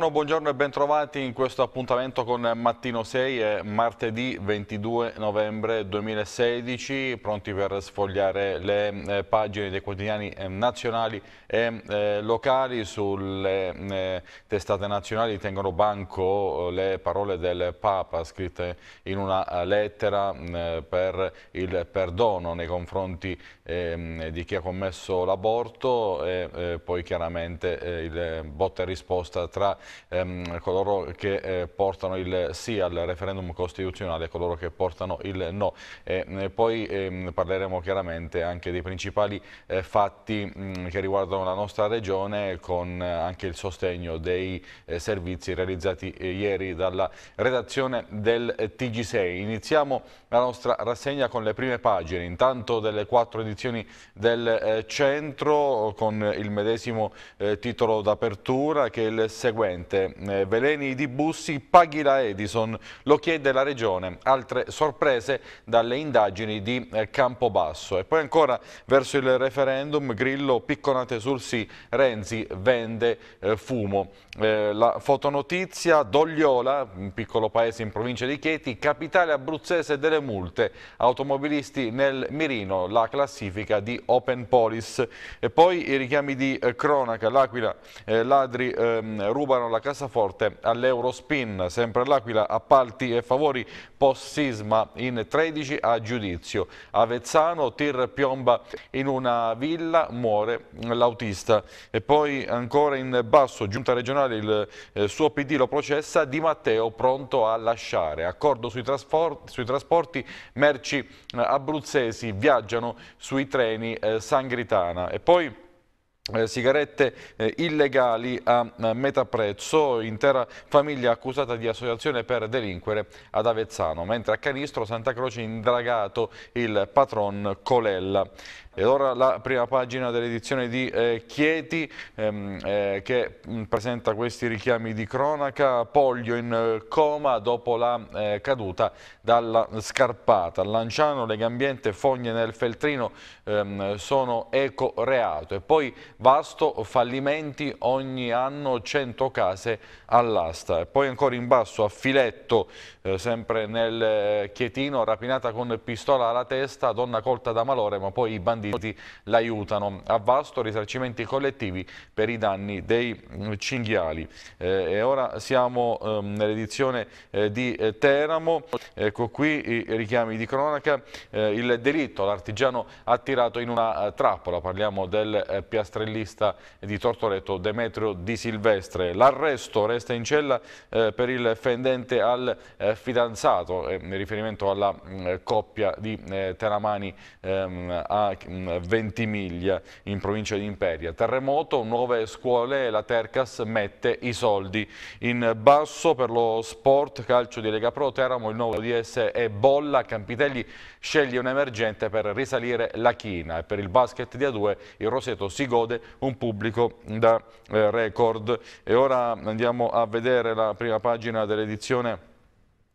Buongiorno, buongiorno e bentrovati in questo appuntamento con Mattino 6, è martedì 22 novembre 2016, pronti per sfogliare le eh, pagine dei quotidiani eh, nazionali e eh, locali. Sulle testate nazionali tengono banco le parole del Papa scritte in una lettera per il perdono nei confronti ehm, di chi ha commesso l'aborto e eh, poi chiaramente eh, il botta e risposta tra ehm, coloro che eh, portano il sì al referendum costituzionale e coloro che portano il no. E, eh, poi ehm, parleremo chiaramente anche dei principali eh, fatti mh, mm, che riguardano la nostra regione con eh, anche il sostegno dei servizi realizzati ieri dalla redazione del TG6. Iniziamo la nostra rassegna con le prime pagine, intanto delle quattro edizioni competizioni del eh, centro con il medesimo eh, titolo d'apertura che è il seguente. Eh, Veleni di Bussi, paghi la Edison, lo chiede la Regione. Altre sorprese dalle indagini di Campobasso. E poi ancora verso il referendum, Grillo, picconate sul sì, Renzi vende fumo. la fotonotizia, Dogliola, un piccolo paese in provincia di Chieti, capitale abruzzese delle multe, automobilisti nel mirino, la classifica scientifica di Open Polis. E poi i richiami di eh, cronaca, l'Aquila, eh, ladri ehm, rubano la cassaforte all'Eurospin, sempre l'Aquila, appalti e favori post-sisma in 13 a giudizio. Avezzano, tir piomba in una villa, muore l'autista. E poi ancora in basso, giunta regionale, il eh, suo PD lo processa, Di Matteo pronto a lasciare. Accordo sui trasporti, sui trasporti merci eh, abruzzesi viaggiano sui treni eh, Sangritana. E poi... Eh, sigarette eh, illegali a, a metà prezzo, intera famiglia accusata di associazione per delinquere ad Avezzano, mentre a Canistro Santa Croce indragato il patron Colella. E ora la prima pagina dell'edizione di eh, Chieti ehm, eh, che mh, mm, presenta questi richiami di cronaca. Poglio in eh, coma dopo la eh, caduta dalla scarpata. Lanciano, Legambiente, Fogne nel Feltrino ehm, sono reato E poi vasto fallimenti ogni anno 100 case all'asta. E poi ancora in basso a Filetto, eh, sempre nel Chietino, rapinata con pistola alla testa, donna colta da malore ma poi i banditi Uniti l'aiutano. A Vasto risarcimenti collettivi per i danni dei mm, cinghiali. Eh, e ora siamo eh, nell'edizione eh, di eh, Teramo, ecco qui i richiami di cronaca, eh, il delitto, l'artigiano attirato in una eh, trappola, parliamo del piastrellista di Tortoretto Demetrio Di Silvestre. L'arresto resta in cella per il fendente al fidanzato, in riferimento alla mm, coppia di Teramani ehm, a Ventimiglia in provincia di Imperia. Terremoto, nuove scuole e la Tercas mette i soldi. In basso per lo sport, calcio di Lega Pro, Teramo, il nuovo DS è Bolla. Campitelli sceglie un emergente per risalire la china e per il basket di A2 il Roseto si gode un pubblico da eh, record. E ora andiamo a vedere la prima pagina dell'edizione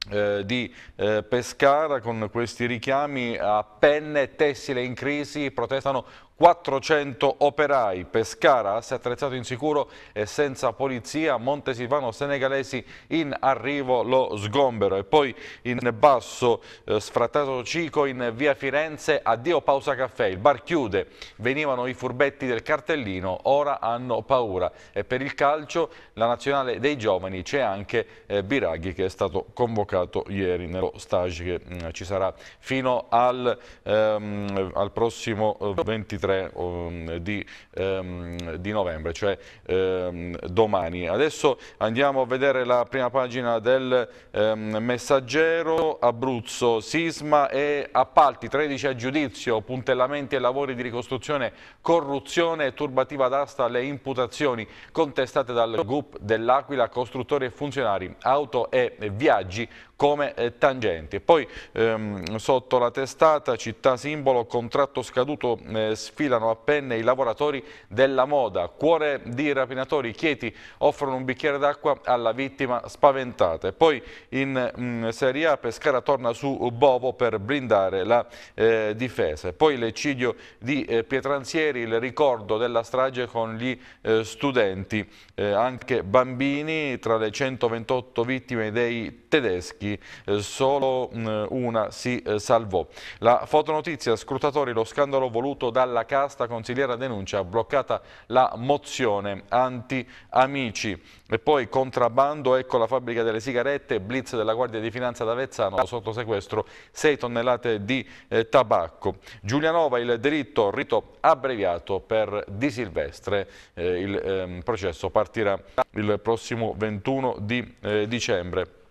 eh, di eh, Pescara con questi richiami a penne tessile in crisi, protestano 400 operai, Pescara si è attrezzato in sicuro e senza polizia, Montesilvano Senegalesi in arrivo lo sgombero e poi in basso eh, sfrattato Cico in via Firenze, addio pausa caffè, il bar chiude, venivano i furbetti del cartellino, ora hanno paura e per il calcio la nazionale dei giovani c'è anche eh, Biraghi che è stato convocato ieri nello stage che mh, mm, ci sarà fino al, ehm, al prossimo 23 eh, 23 um, di, um, di, novembre, cioè um, domani. Adesso andiamo a vedere la prima pagina del ehm, messaggero, Abruzzo, sisma e appalti, 13 a giudizio, puntellamenti e lavori di ricostruzione, corruzione e turbativa d'asta, alle imputazioni contestate dal GUP dell'Aquila, costruttori e funzionari, auto e viaggi come eh, tangenti. E poi ehm, sotto la testata città simbolo contratto scaduto eh, sfilano a penne i lavoratori della moda. Cuore di rapinatori Chieti offrono un bicchiere d'acqua alla vittima spaventata. E poi in mh, mm, Serie A Pescara torna su Bovo per blindare la eh, difesa. E poi l'eccidio di eh, Pietranzieri, il ricordo della strage con gli eh, studenti, eh, anche bambini tra le 128 vittime dei tedeschi colpiti, eh, solo mm, una si eh, salvò. La fotonotizia, scrutatori, lo scandalo voluto dalla casta consigliera denuncia, bloccata la mozione anti-amici. E poi contrabbando, ecco la fabbrica delle sigarette, blitz della Guardia di Finanza d'Avezzano, sotto sequestro 6 tonnellate di eh, tabacco. Giulianova, il diritto, rito abbreviato per Di Silvestre, eh, il eh, processo partirà il prossimo 21 di eh, dicembre.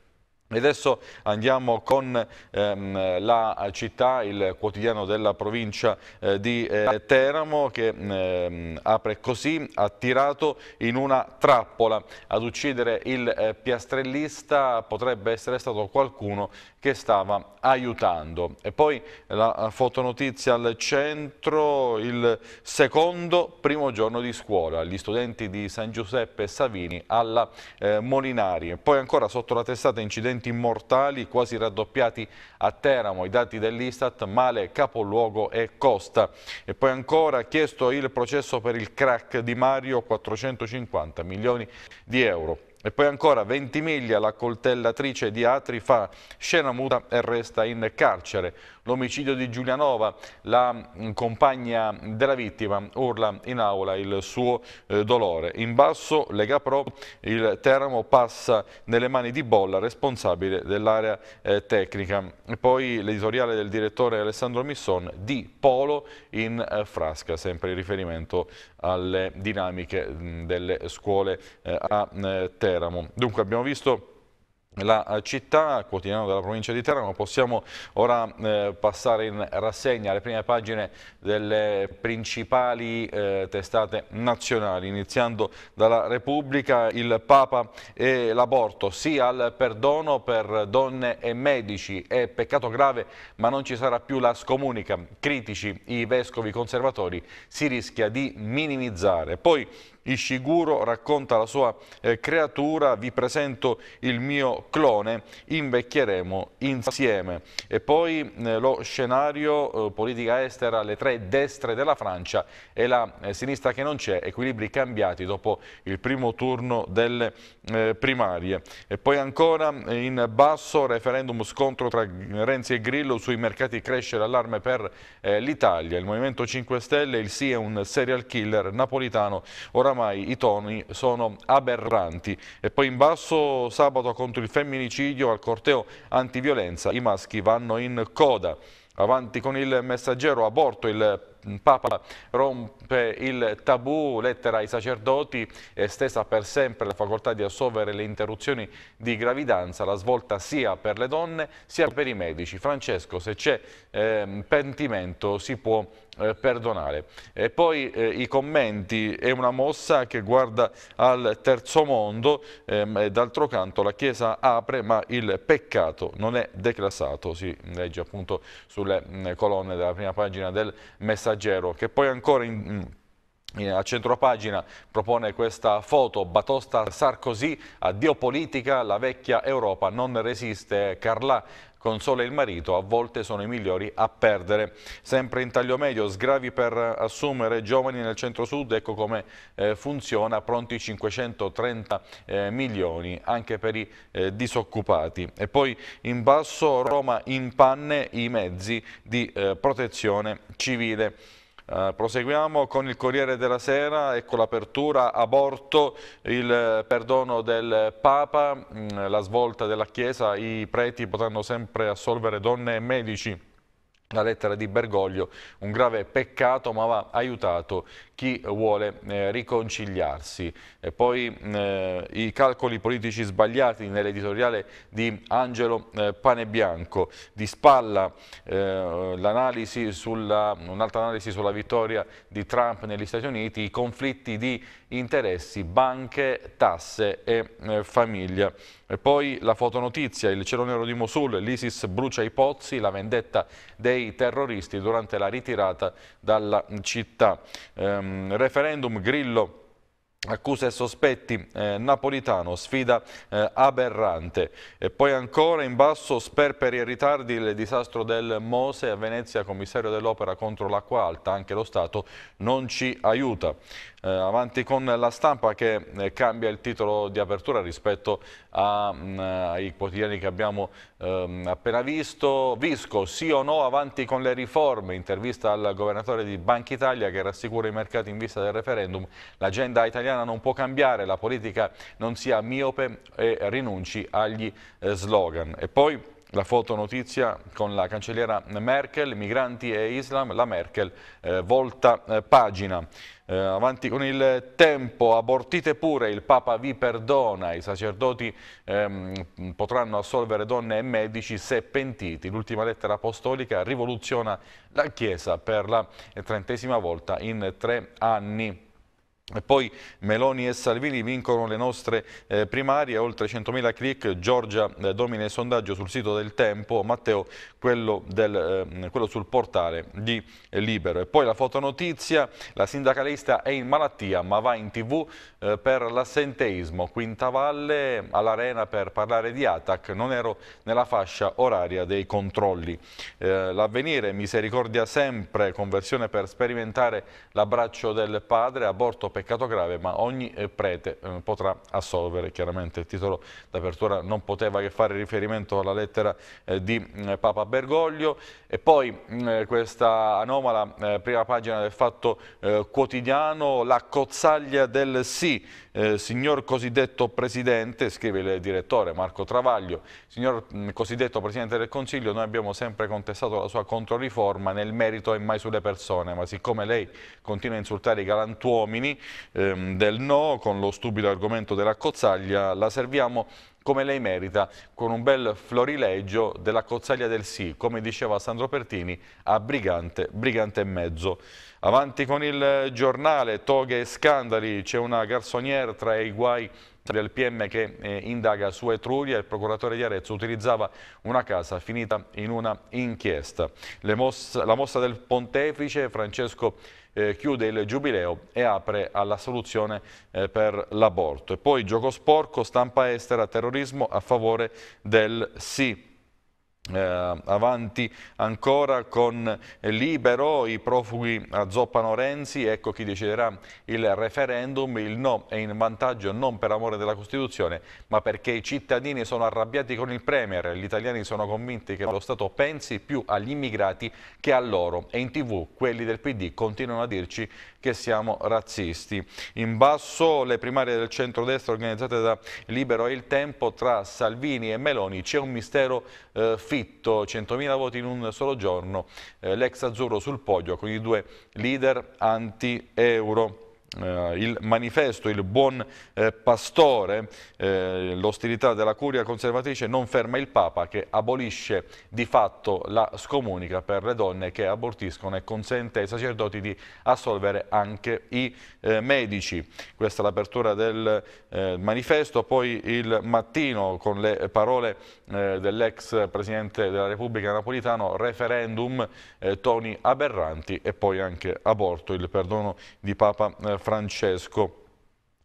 E adesso andiamo con ehm, la città, il quotidiano della provincia eh, di eh, Teramo che ehm, apre così, attirato in una trappola. Ad uccidere il eh, piastrellista potrebbe essere stato qualcuno che stava aiutando. E poi la fotonotizia al centro, il secondo primo giorno di scuola, gli studenti di San Giuseppe e Savini alla eh, Molinari. E poi ancora sotto la testata incidenti mortali quasi raddoppiati a Teramo, i dati dell'Istat, Male, Capoluogo e Costa. E poi ancora chiesto il processo per il crack di Mario, 450 milioni di euro. E poi ancora Ventimiglia, la coltellatrice di Atri fa scena muta e resta in carcere. L'omicidio di Giulianova, la mm, compagna della vittima, urla in aula il suo eh, dolore. In basso Lega Pro, il Teramo passa nelle mani di Bolla, responsabile dell'area eh, tecnica. E poi l'editoriale del direttore Alessandro Misson di Polo in eh, Frasca, sempre in riferimento alle dinamiche mh, mm, delle scuole eh, a eh, Teramo. Teramo. Dunque abbiamo visto la eh, città, quotidiano della provincia di Teramo. Possiamo ora eh, passare in rassegna le prime pagine delle principali eh, testate nazionali, iniziando dalla Repubblica, il Papa e l'aborto, sì al perdono per donne e medici, è peccato grave ma non ci sarà più la scomunica, critici i vescovi conservatori, si rischia di minimizzare. Poi Ishiguro racconta la sua eh, creatura, vi presento il mio clone, invecchieremo insieme. E poi eh, lo scenario eh, politica estera, le tre destre della Francia e la eh, sinistra che non c'è, equilibri cambiati dopo il primo turno delle eh, primarie. E poi ancora eh, in basso referendum scontro tra Renzi e Grillo sui mercati cresce l'allarme per l'Italia. Il Movimento 5 Stelle, il sì è un serial killer napolitano, oramai oramai i toni sono aberranti. E poi in basso sabato contro il femminicidio al corteo antiviolenza i maschi vanno in coda. Avanti con il messaggero aborto il Papa rompe il tabù, lettera ai sacerdoti, estesa per sempre la facoltà di assolvere le interruzioni di gravidanza, la svolta sia per le donne sia per i medici. Francesco, se c'è eh, pentimento si può eh, perdonare. E poi eh, i commenti, è una mossa che guarda al terzo mondo, ehm, d'altro canto la Chiesa apre ma il peccato non è declassato, si legge appunto sulle mh, mm, colonne della prima pagina del messaggio Messaggero, che poi ancora in, in, a centro pagina propone questa foto, Batosta Sarkozy, addio politica, la vecchia Europa non resiste, Carlà Consola il marito, a volte sono i migliori a perdere. Sempre in taglio medio, sgravi per assumere giovani nel centro-sud, ecco come eh, funziona, pronti 530 eh, milioni anche per i eh, disoccupati. E poi in basso Roma in panne i mezzi di eh, protezione civile. Eh, proseguiamo con il Corriere della Sera e con l'apertura aborto, il eh, perdono del Papa, mh, mm, la svolta della Chiesa, i preti potranno sempre assolvere donne e medici. La lettera di Bergoglio, un grave peccato ma va aiutato chi vuole eh, riconciliarsi. E poi eh, i calcoli politici sbagliati nell'editoriale di Angelo eh, Panebianco, di spalla eh, l'analisi un'altra analisi sulla vittoria di Trump negli Stati Uniti, i conflitti di interessi, banche, tasse e eh, famiglia. E poi la fotonotizia, il cielo nero di Mosul, l'ISIS brucia i pozzi, la vendetta dei terroristi durante la ritirata dalla città. Eh, Ehm, referendum Grillo Accuse e sospetti, eh, Napolitano, sfida eh, aberrante. E poi ancora in basso, sperperi e ritardi, il disastro del Mose a Venezia, commissario dell'opera contro l'acqua alta, anche lo Stato non ci aiuta. Eh, avanti con la stampa che eh, cambia il titolo di apertura rispetto a, mh, mm, ai quotidiani che abbiamo ehm, appena visto. Visco, sì o no, avanti con le riforme, intervista al governatore di Banca Italia che rassicura i mercati in vista del referendum. L'agenda italiana non può cambiare, la politica non sia miope e rinunci agli eh, slogan. E poi la fotonotizia con la cancelliera Merkel, migranti e Islam, la Merkel eh, volta eh, pagina. Eh, avanti con il tempo, abortite pure, il Papa vi perdona, i sacerdoti ehm, potranno assolvere donne e medici se pentiti. L'ultima lettera apostolica rivoluziona la Chiesa per la trentesima volta in tre anni. E poi Meloni e Salvini vincono le nostre eh, primarie, oltre 100.000 click, Giorgia eh, domina il sondaggio sul sito del Tempo, Matteo quello, del, eh, quello sul portale di Libero. E poi la fotonotizia, la sindacalista è in malattia ma va in tv eh, per l'assenteismo, Quinta Valle all'arena per parlare di Atac, non ero nella fascia oraria dei controlli. Eh, l'avvenire, misericordia sempre, conversione per sperimentare l'abbraccio del padre, aborto peccato grave, ma ogni eh, prete eh, potrà assolvere. Chiaramente il titolo d'apertura non poteva che fare riferimento alla lettera eh, di mm, Papa Bergoglio. E poi mm, questa anomala prima pagina del Fatto Quotidiano, la cozzaglia del sì, signor cosiddetto Presidente, scrive il direttore Marco Travaglio, signor mm, cosiddetto Presidente del Consiglio, noi abbiamo sempre contestato la sua controriforma nel merito e mai sulle persone, ma siccome lei continua a insultare i galantuomini, ehm, del no, con lo stupido argomento della cozzaglia, la serviamo come lei merita, con un bel florileggio della cozzaglia del sì, come diceva Sandro Pertini, a Brigante, Brigante e mezzo. Avanti con il giornale, toghe e scandali, c'è una garçonniere tra i guai del PM che eh, indaga su Etruria, il procuratore di Arezzo utilizzava una casa finita in una inchiesta. Mossa, la mossa del pontefice Francesco eh, chiude il giubileo e apre alla soluzione eh, per l'aborto. E poi gioco sporco, stampa estera, terrorismo a favore del sì eh, avanti ancora con Libero, i profughi azzoppano Renzi, ecco chi deciderà il referendum, il no è in vantaggio non per amore della Costituzione ma perché i cittadini sono arrabbiati con il Premier, gli italiani sono convinti che lo Stato pensi più agli immigrati che a loro e in tv quelli del PD continuano a dirci che siamo razzisti. In basso le primarie del centrodestra organizzate da Libero e Il Tempo tra Salvini e Meloni c'è un mistero eh, profitto, 100.000 voti in un solo giorno, eh, l'ex azzurro sul podio con i due leader anti-euro eh, il manifesto Il buon eh, pastore, eh, l'ostilità della curia conservatrice non ferma il Papa che abolisce di fatto la scomunica per le donne che abortiscono e consente ai sacerdoti di assolvere anche i eh, medici. Questa è l'apertura del eh, manifesto, poi il mattino con le parole eh, dell'ex Presidente della Repubblica Napolitano, referendum, toni aberranti e poi anche aborto, il perdono di Papa Francesco. Francesco.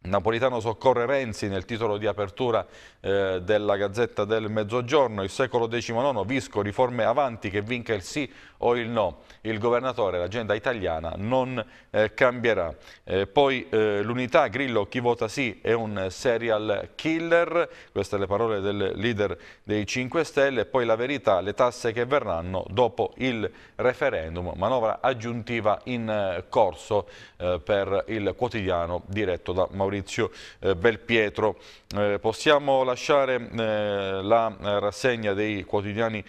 Napolitano soccorre Renzi nel titolo di apertura eh, della Gazzetta del Mezzogiorno, il secolo XIX, Visco, riforme avanti che vinca il sì o il no. Il governatore, l'agenda italiana non eh, cambierà. Eh, poi eh, l'unità, Grillo, chi vota sì è un serial killer, queste le parole del leader dei 5 Stelle, poi la verità, le tasse che verranno dopo il referendum, manovra aggiuntiva in eh, corso eh, per il quotidiano diretto da Maurizio Belpietro. possiamo lasciare eh, la eh, rassegna dei quotidiani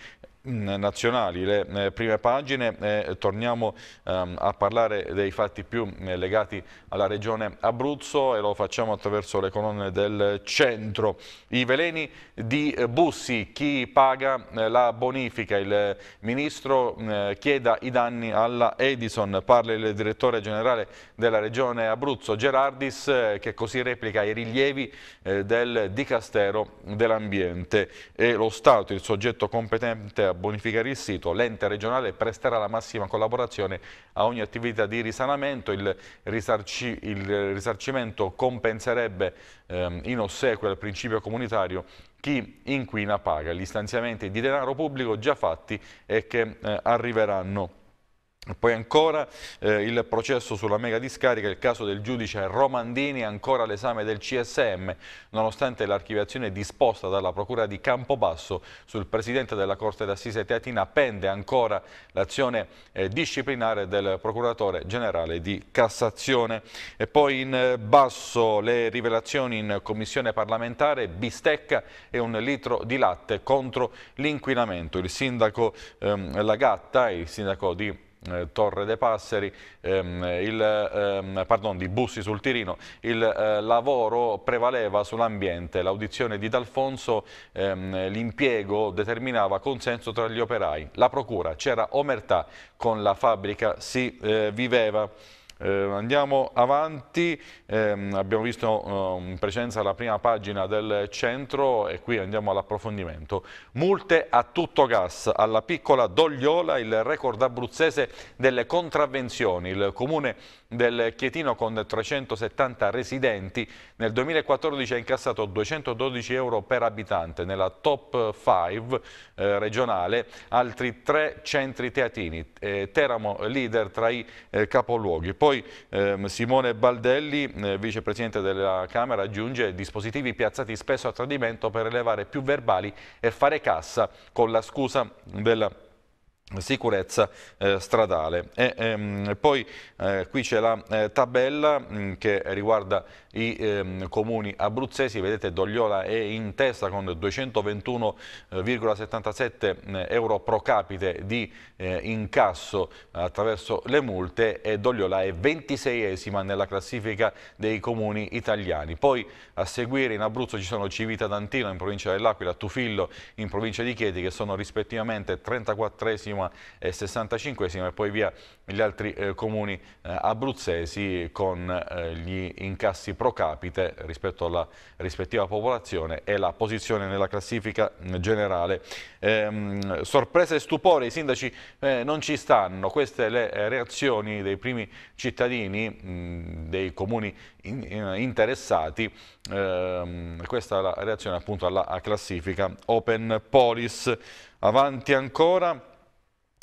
Mm, nazionali, le eh, prime pagine, eh, torniamo ehm, a parlare dei fatti più eh, legati alla regione Abruzzo e lo facciamo attraverso le colonne del centro. I veleni di Bussi, chi paga eh, la bonifica? Il ministro eh, chieda i danni alla Edison, parla il direttore generale della regione Abruzzo Gerardis eh, che così replica i rilievi del Dicastero dell'Ambiente e lo Stato, il soggetto competente bonificare il sito, l'ente regionale presterà la massima collaborazione a ogni attività di risanamento. Il, risarci, il risarcimento compenserebbe ehm, in ossequio al principio comunitario chi inquina paga. Gli stanziamenti di denaro pubblico già fatti e che eh, arriveranno poi ancora eh, il processo sulla mega discarica, il caso del giudice Romandini, ancora l'esame del CSM, nonostante l'archiviazione disposta dalla Procura di Campobasso sul Presidente della Corte d'Assise Teatina, pende ancora l'azione eh, disciplinare del Procuratore Generale di Cassazione. E poi in basso le rivelazioni in Commissione parlamentare, bistecca e un litro di latte contro l'inquinamento. Il Sindaco ehm, Lagatta, il Sindaco di eh, Torre dei Passeri, ehm, il, ehm, pardon, di Bussi sul Tirino, il eh, lavoro prevaleva sull'ambiente, l'audizione di D'Alfonso, ehm, l'impiego determinava consenso tra gli operai, la procura, c'era omertà, con la fabbrica si eh, viveva. Eh, andiamo avanti, ehm, abbiamo visto eh, in presenza la prima pagina del centro e qui andiamo all'approfondimento. Multe a tutto gas, alla piccola Dogliola il record abruzzese delle contravvenzioni. Il comune del Chietino con 370 residenti, nel 2014 ha incassato 212 euro per abitante nella top 5 eh, regionale, altri tre centri teatini, eh, Teramo leader tra i eh, capoluoghi. Poi ehm, Simone Baldelli, eh, vicepresidente della Camera, aggiunge dispositivi piazzati spesso a tradimento per elevare più verbali e fare cassa con la scusa della sicurezza eh, stradale. E, ehm, poi eh, qui c'è la eh, tabella mh, mm, che riguarda i ehm, comuni abruzzesi, vedete Dogliola è in testa con 221,77 mm, euro pro capite di eh, incasso attraverso le multe e Dogliola è 26esima nella classifica dei comuni italiani. Poi a seguire in Abruzzo ci sono Civita d'Antino in provincia dell'Aquila, Tufillo in provincia di Chieti che sono rispettivamente 34esimo Roma è eh, 65 e poi via gli altri eh, comuni eh, abruzzesi con eh, gli incassi pro capite rispetto alla rispettiva popolazione e la posizione nella classifica generale. Ehm, sorpresa e stupore, i sindaci eh, non ci stanno, queste le eh, reazioni dei primi cittadini mh, mm, dei comuni in, in, interessati, ehm, questa è la reazione appunto alla classifica Open Polis. Avanti ancora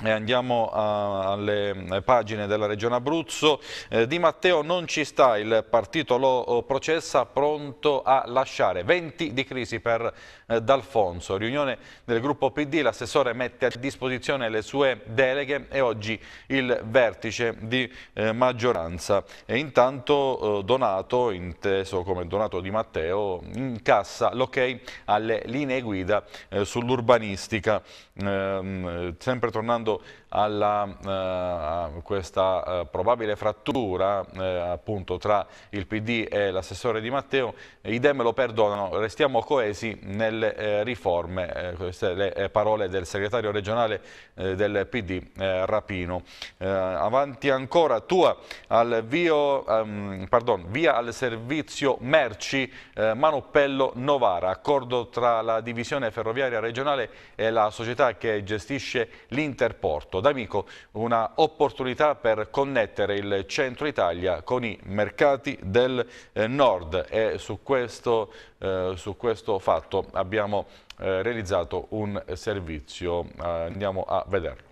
andiamo a, alle eh, pagine della Regione Abruzzo. Eh, di Matteo non ci sta, il partito lo eh, processa pronto a lasciare. 20 di crisi per eh, D'Alfonso. Riunione del gruppo PD, l'assessore mette a disposizione le sue deleghe e oggi il vertice di eh, maggioranza. E intanto eh, Donato, inteso come Donato di Matteo, incassa l'ok alle linee guida sull'urbanistica. Ehm, sempre tornando pensando alla eh, questa eh, probabile frattura eh, appunto tra il PD e l'assessore Di Matteo, idem lo perdonano, restiamo coesi nelle eh, riforme, eh, queste le parole del segretario regionale del PD Rapino. avanti ancora tua al vio, ehm, pardon, via al servizio merci Manuppello Novara, accordo tra la divisione ferroviaria regionale e la società che gestisce l'interpretazione Porto. D'Amico, una opportunità per connettere il centro Italia con i mercati del eh, nord e su questo, eh, su questo fatto abbiamo eh, realizzato un servizio. Eh, andiamo a vederlo.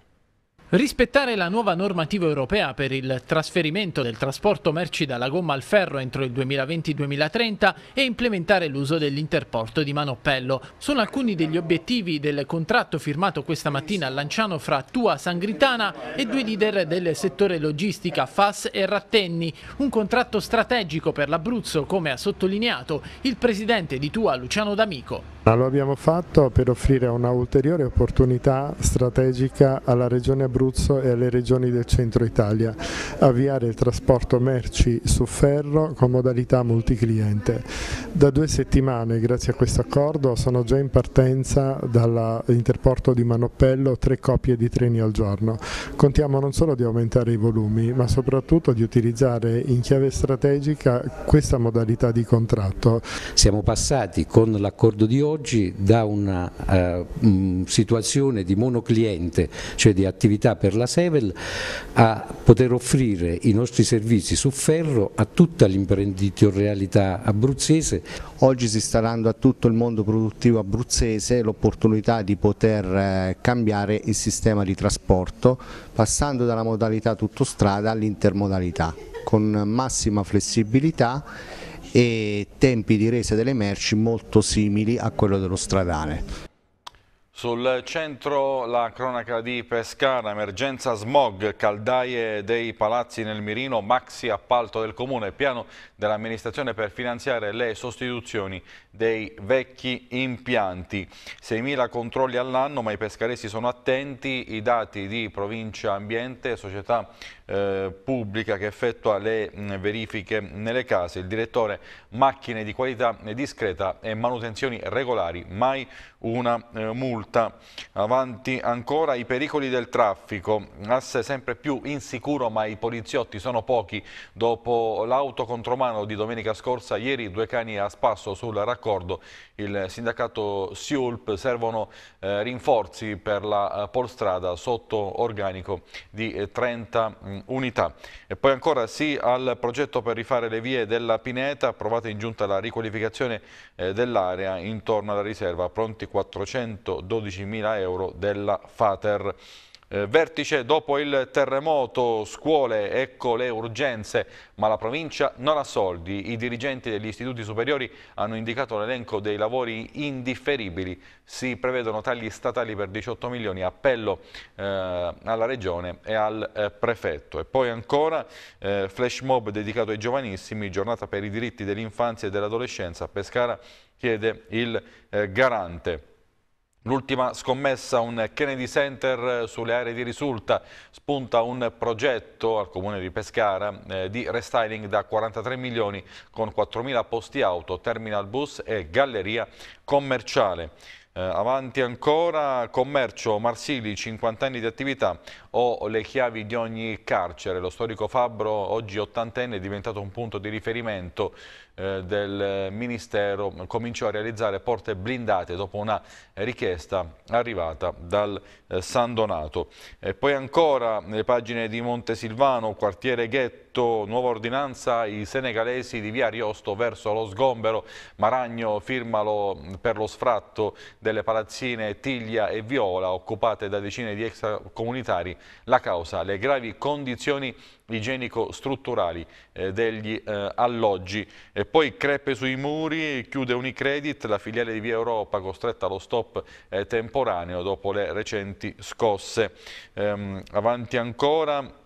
Rispettare la nuova normativa europea per il trasferimento del trasporto merci dalla gomma al ferro entro il 2020-2030 e implementare l'uso dell'interporto di Manoppello sono alcuni degli obiettivi del contratto firmato questa mattina a Lanciano fra Tua Sangritana e due leader del settore logistica FAS e Rattenni, un contratto strategico per l'Abruzzo come ha sottolineato il presidente di Tua Luciano D'Amico. Lo abbiamo fatto per offrire una ulteriore opportunità strategica alla regione Abruzzo all'Abruzzo e alle regioni del centro Italia, avviare il trasporto merci su ferro con modalità multicliente. Da due settimane, grazie a questo accordo, sono già in partenza dall'interporto di Manoppello tre coppie di treni al giorno. Contiamo non solo di aumentare i volumi, ma soprattutto di utilizzare in chiave strategica questa modalità di contratto. Siamo passati con l'accordo di oggi da una eh, situazione di monocliente, cioè di attività possibilità per la Sevel a poter offrire i nostri servizi su ferro a tutta l'imprenditorialità abruzzese. Oggi si sta dando a tutto il mondo produttivo abruzzese l'opportunità di poter eh, cambiare il sistema di trasporto passando dalla modalità tuttostrada all'intermodalità con massima flessibilità e tempi di resa delle merci molto simili a quello dello stradale. Sul centro la cronaca di Pescara, emergenza smog, caldaie dei palazzi nel mirino, maxi appalto del comune, piano dell'amministrazione per finanziare le sostituzioni dei vecchi impianti. 6.000 controlli all'anno, ma i pescaresi sono attenti, i dati di provincia ambiente, società eh, pubblica che effettua le mh, mm, verifiche nelle case, il direttore macchine di qualità discreta e manutenzioni regolari, mai una eh, multa. Avanti ancora i pericoli del traffico, asse sempre più insicuro ma i poliziotti sono pochi dopo l'auto contromano romano di domenica scorsa, ieri due cani a spasso sul raccordo. Il sindacato Siulp servono eh, rinforzi per la eh, polstrada sotto organico di eh, 30 mh, mm, unità. E poi ancora sì al progetto per rifare le vie della Pineta, approvata in giunta la riqualificazione eh, dell'area intorno alla riserva, pronti 412 mila euro della FATER. Eh, vertice dopo il terremoto, scuole, ecco le urgenze, ma la provincia non ha soldi. I dirigenti degli istituti superiori hanno indicato l'elenco dei lavori indifferibili. Si prevedono tagli statali per 18 milioni, appello eh, alla regione e al eh, prefetto. E poi ancora eh, flash mob dedicato ai giovanissimi, giornata per i diritti dell'infanzia e dell'adolescenza. Pescara chiede il eh, garante. L'ultima scommessa, un Kennedy Center eh, sulle aree di risulta, spunta un progetto al comune di Pescara eh, di restyling da 43 milioni con 4.000 posti auto, terminal bus e galleria commerciale. Eh, avanti ancora, commercio, Marsili, 50 anni di attività, ho le chiavi di ogni carcere. Lo storico Fabbro, oggi ottantenne, è diventato un punto di riferimento eh, del Ministero. Cominciò a realizzare porte blindate dopo una richiesta arrivata dal eh, San Donato. E poi ancora nelle pagine di Montesilvano, quartiere ghetto, nuova ordinanza, i senegalesi di via Ariosto verso lo sgombero, Maragno firmalo per lo sfratto delle palazzine Tiglia e Viola, occupate da decine di extracomunitari, la causa, le gravi condizioni igienico-strutturali eh, degli eh, alloggi. E poi crepe sui muri, chiude Unicredit, la filiale di via Europa costretta allo stop stop eh, temporaneo dopo le recenti scosse. Ehm, avanti ancora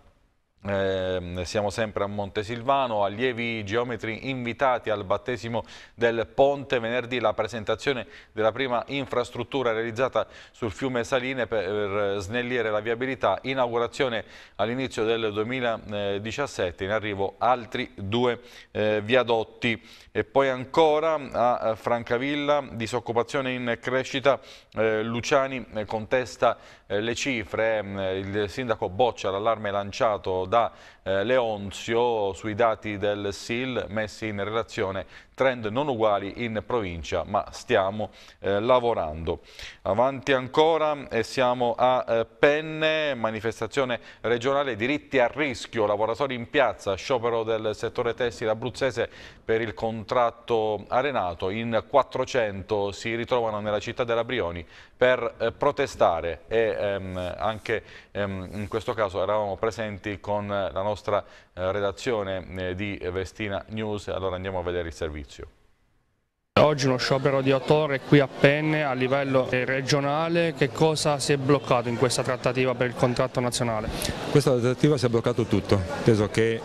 eh, siamo sempre a Montesilvano, allievi geometri invitati al battesimo del ponte venerdì la presentazione della prima infrastruttura realizzata sul fiume Saline per snellire la viabilità, inaugurazione all'inizio del 2017, in arrivo altri due eh, viadotti e poi ancora a Francavilla disoccupazione in crescita, eh, Luciani eh, contesta eh, le cifre, eh, il sindaco boccia l'allarme lanciato da eh, Leonzio sui dati del SIL messi in relazione trend non uguali in provincia, ma stiamo eh, lavorando. Avanti ancora e eh, siamo a eh, Penne, manifestazione regionale diritti a rischio, lavoratori in piazza, sciopero del settore tessile abruzzese per il contratto arenato. In 400 si ritrovano nella città della Brioni per eh, protestare e ehm, anche ehm, in questo caso eravamo presenti con con eh, la nostra eh, redazione eh, di Vestina News. Allora andiamo a vedere il servizio. Oggi uno sciopero di otto ore qui a Penne a livello regionale, che cosa si è bloccato in questa trattativa per il contratto nazionale? Questa trattativa si è bloccato tutto, teso che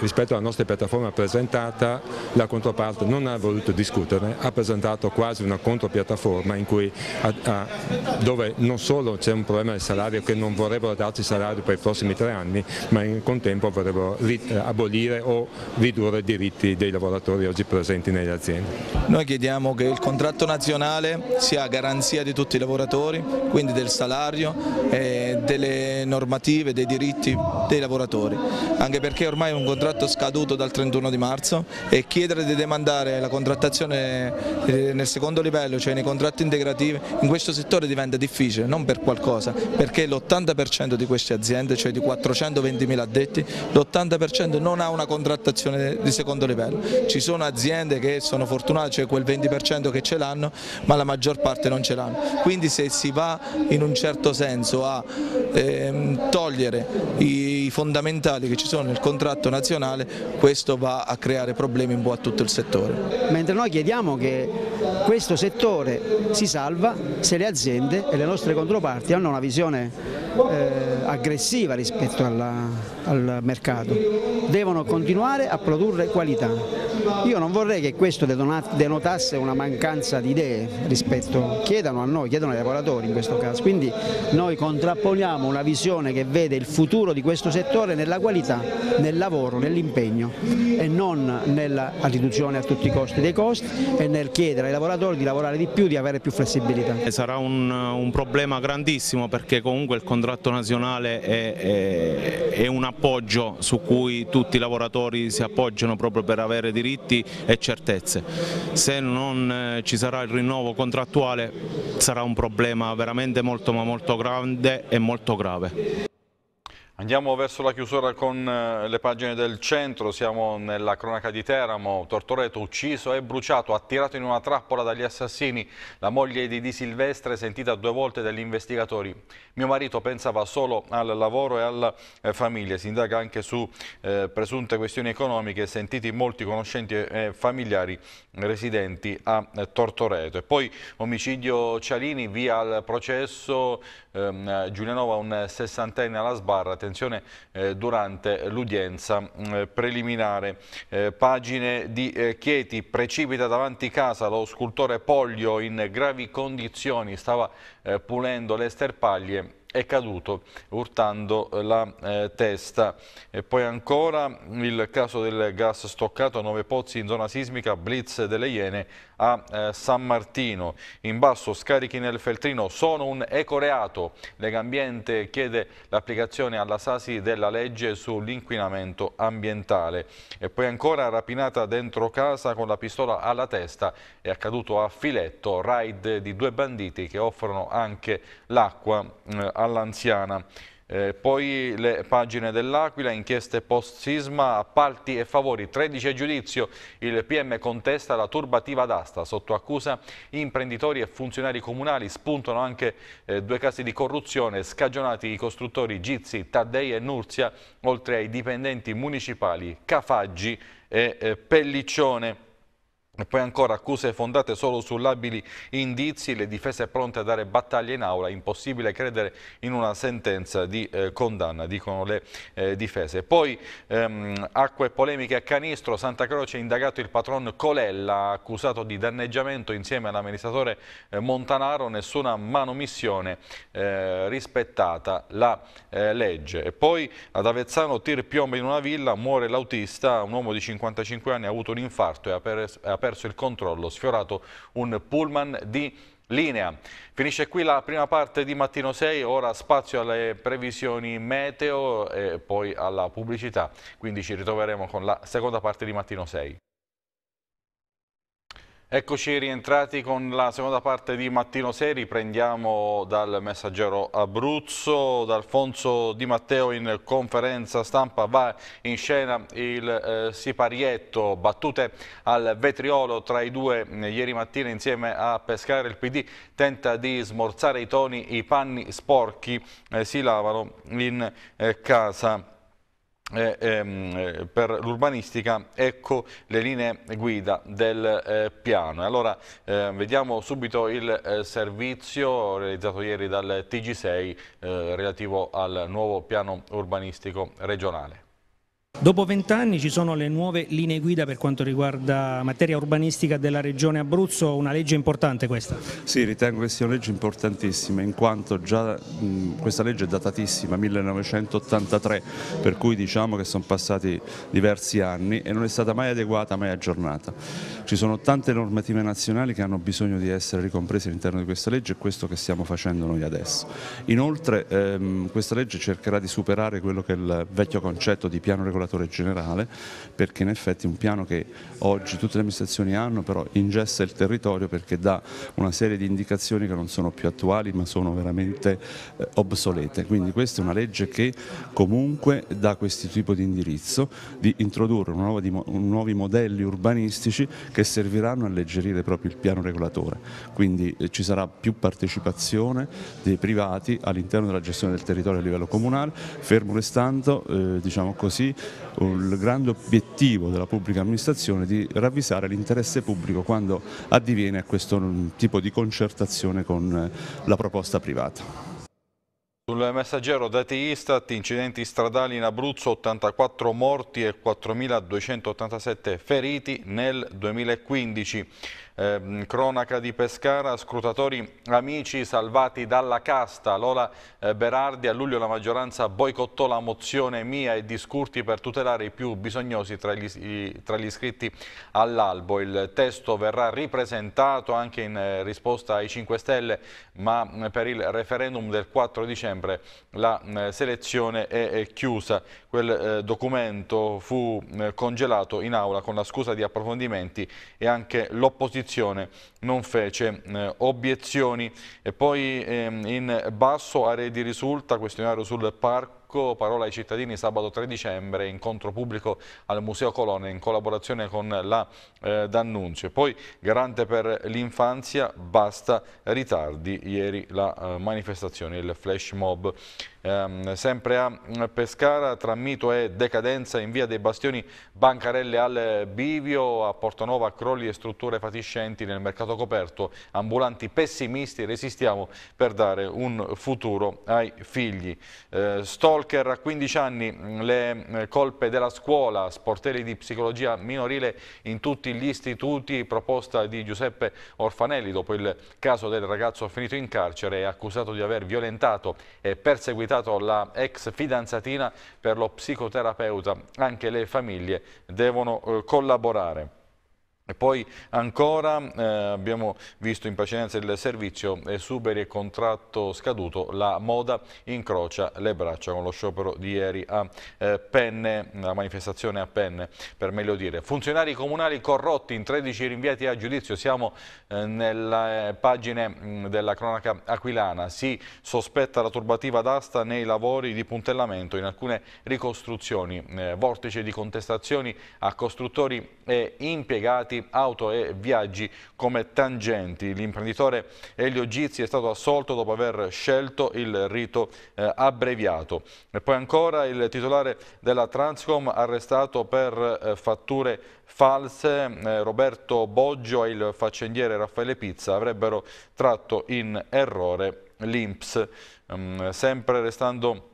rispetto alla nostra piattaforma presentata la controparte non ha voluto discuterne, ha presentato quasi una contropiattaforma in cui, dove non solo c'è un problema del salario che non vorrebbero darci salario per i prossimi tre anni, ma in contempo vorrebbero eh, abolire o ridurre i diritti dei lavoratori oggi presenti nelle aziende. Noi chiediamo che il contratto nazionale sia garanzia di tutti i lavoratori, quindi del salario. E delle normative, dei diritti dei lavoratori, anche perché ormai è un contratto scaduto dal 31 di marzo e chiedere di demandare la contrattazione eh, nel secondo livello, cioè nei contratti integrativi, in questo settore diventa difficile, non per qualcosa, perché l'80% di queste aziende, cioè di 420.000 addetti, l'80% non ha una contrattazione di secondo livello. Ci sono aziende che sono fortunate, cioè quel 20% che ce l'hanno, ma la maggior parte non ce l'hanno. Quindi se si va in un certo senso a ehm, togliere i fondamentali che ci sono nel contratto nazionale, questo va a creare problemi un po' a tutto il settore. Mentre noi chiediamo che questo settore si salva se le aziende e le nostre controparti hanno una visione eh, aggressiva rispetto alla, al mercato, devono continuare a produrre qualità. Io non vorrei che questo denotasse una mancanza di idee rispetto, chiedano a noi, chiedono ai lavoratori in questo caso, quindi noi contrapponiamo una visione che vede il futuro di questo settore nella qualità, nel lavoro, nell'impegno e non nella riduzione a tutti i costi dei costi e nel chiedere ai lavoratori di lavorare di più, di avere più flessibilità. Sarà un, un problema grandissimo perché comunque il contratto nazionale nazionale è, è, è, un appoggio su cui tutti i lavoratori si appoggiano proprio per avere diritti e certezze. Se non eh, ci sarà il rinnovo contrattuale sarà un problema veramente molto ma molto grande e molto grave. Andiamo verso la chiusura con eh, le pagine del centro, siamo nella cronaca di Teramo, Tortoreto ucciso e bruciato, attirato in una trappola dagli assassini, la moglie di Di Silvestre sentita due volte dagli investigatori. Mio marito pensava solo al lavoro e alla eh, famiglia, si indaga anche su eh, presunte questioni economiche, sentiti molti conoscenti e eh, familiari residenti a Tortoreto. E poi omicidio Cialini, via al processo, ehm, Giulianova un sessantenne alla sbarra, attenzione eh, durante l'udienza mm, eh, preliminare. Eh, pagine di eh, Chieti, precipita davanti casa lo scultore Poglio in gravi condizioni, stava eh, pulendo le sterpaglie è caduto urtando la eh, testa. E poi ancora il caso del gas stoccato Nove Pozzi in zona sismica, blitz delle Iene, a eh, San Martino. In basso scarichi nel feltrino sono un ecoreato. Legambiente chiede l'applicazione alla Sasi della legge sull'inquinamento ambientale. E poi ancora rapinata dentro casa con la pistola alla testa è accaduto a Filetto, raid di due banditi che offrono anche l'acqua mm, all'anziana. Eh, poi le pagine dell'Aquila, inchieste post-sisma, appalti e favori. 13 a giudizio, il PM contesta la turbativa d'asta. Sotto accusa imprenditori e funzionari comunali spuntano anche eh, due casi di corruzione scagionati i costruttori Gizzi, Taddei e Nurzia, oltre ai dipendenti municipali Cafaggi e eh, Pelliccione. E poi ancora accuse fondate solo su labili indizi, le difese pronte a dare battaglia in aula, impossibile credere in una sentenza di eh, condanna, dicono le eh, difese. Poi ehm, acque polemiche a Canistro, Santa Croce ha indagato il patron Colella, accusato di danneggiamento insieme all'amministratore eh, Montanaro, nessuna manomissione eh, rispettata la eh, legge. E poi ad Avezzano tir piomba in una villa, muore l'autista, un uomo di 55 anni ha avuto un infarto e ha perso perso il controllo, sfiorato un pullman di linea. Finisce qui la prima parte di Mattino 6, ora spazio alle previsioni meteo e poi alla pubblicità, quindi ci ritroveremo con la seconda parte di Mattino 6. Eccoci rientrati con la seconda parte di Mattino Seri, prendiamo dal messaggero Abruzzo, D'Alfonso Di Matteo in conferenza stampa, va in scena il eh, siparietto, battute al vetriolo tra i due eh, ieri mattina insieme a Pescare, il PD tenta di smorzare i toni, i panni sporchi eh, si lavano in eh, casa eh, ehm, eh, per l'urbanistica, ecco le linee guida del eh, piano. Allora eh, vediamo subito il eh, servizio realizzato ieri dal TG6 eh, relativo al nuovo piano urbanistico regionale. Dopo vent'anni ci sono le nuove linee guida per quanto riguarda materia urbanistica della regione Abruzzo, una legge importante questa? Sì, ritengo che sia una legge importantissima in quanto già mh, questa legge è datatissima, 1983, per cui diciamo che sono passati diversi anni e non è stata mai adeguata, mai aggiornata. Ci sono tante normative nazionali che hanno bisogno di essere ricomprese all'interno di questa legge e questo che stiamo facendo noi adesso. Inoltre ehm, questa legge cercherà di superare quello che è il vecchio concetto di piano regolatorio procuratore generale perché in effetti è un piano che oggi tutte le amministrazioni hanno però ingessa il territorio perché dà una serie di indicazioni che non sono più attuali ma sono veramente eh, obsolete. Quindi questa è una legge che comunque dà questo tipo di indirizzo di introdurre nuovi, nuovi modelli urbanistici che serviranno a alleggerire proprio il piano regolatore. Quindi eh, ci sarà più partecipazione dei privati all'interno della gestione del territorio a livello comunale, fermo restando eh, diciamo così, il grande obiettivo della pubblica amministrazione è di ravvisare l'interesse pubblico quando addiviene a questo tipo di concertazione con eh, la proposta privata. Sul messaggero dati Istat, incidenti stradali in Abruzzo, 84 morti e 4.287 feriti nel 2015. Eh, cronaca di Pescara, scrutatori amici salvati dalla casta. Lola eh, Berardi a luglio la maggioranza boicottò la mozione mia e discurti per tutelare i più bisognosi tra gli, tra gli iscritti all'albo. Il testo verrà ripresentato anche in eh, risposta ai 5 Stelle, ma eh, per il referendum del 4 dicembre la selezione è chiusa. Quel eh, documento fu eh, congelato in aula con la scusa di approfondimenti e anche l'opposizione non fece eh, obiezioni. E poi ehm, in basso aree di risulta, questionario sul parco Tocco, parola ai cittadini sabato 3 dicembre, incontro pubblico al Museo Colone in collaborazione con la eh, D'Annunzio. Poi garante per l'infanzia, basta ritardi, ieri la eh, manifestazione, il flash mob. Ehm, sempre a Pescara, tra mito e decadenza, in via dei Bastioni, bancarelle al Bivio, a Portonova, crolli e strutture fatiscenti nel mercato coperto, ambulanti pessimisti, resistiamo per dare un futuro ai figli. Eh, Stol Walker a 15 anni, mm, le eh, colpe della scuola, sportelli di psicologia minorile in tutti gli istituti, proposta di Giuseppe Orfanelli dopo il caso del ragazzo finito in carcere e accusato di aver violentato e perseguitato la ex fidanzatina per lo psicoterapeuta. Anche le famiglie devono eh, collaborare. E poi ancora eh, abbiamo visto in precedenza il servizio esuberi e contratto scaduto, la moda incrocia le braccia con lo sciopero di ieri a eh, Penne, la manifestazione a Penne per meglio dire. Funzionari comunali corrotti in 13 rinviati a giudizio, siamo eh, nelle eh, pagine mh, mm, della cronaca aquilana, si sospetta la turbativa d'asta nei lavori di puntellamento in alcune ricostruzioni, eh, vortice di contestazioni a costruttori e impiegati impiegati auto e viaggi come tangenti. L'imprenditore Elio Gizzi è stato assolto dopo aver scelto il rito eh, abbreviato. E poi ancora il titolare della Transcom arrestato per eh, fatture false. Eh, Roberto Boggio e il faccendiere Raffaele Pizza avrebbero tratto in errore l'Inps. Mm, sempre restando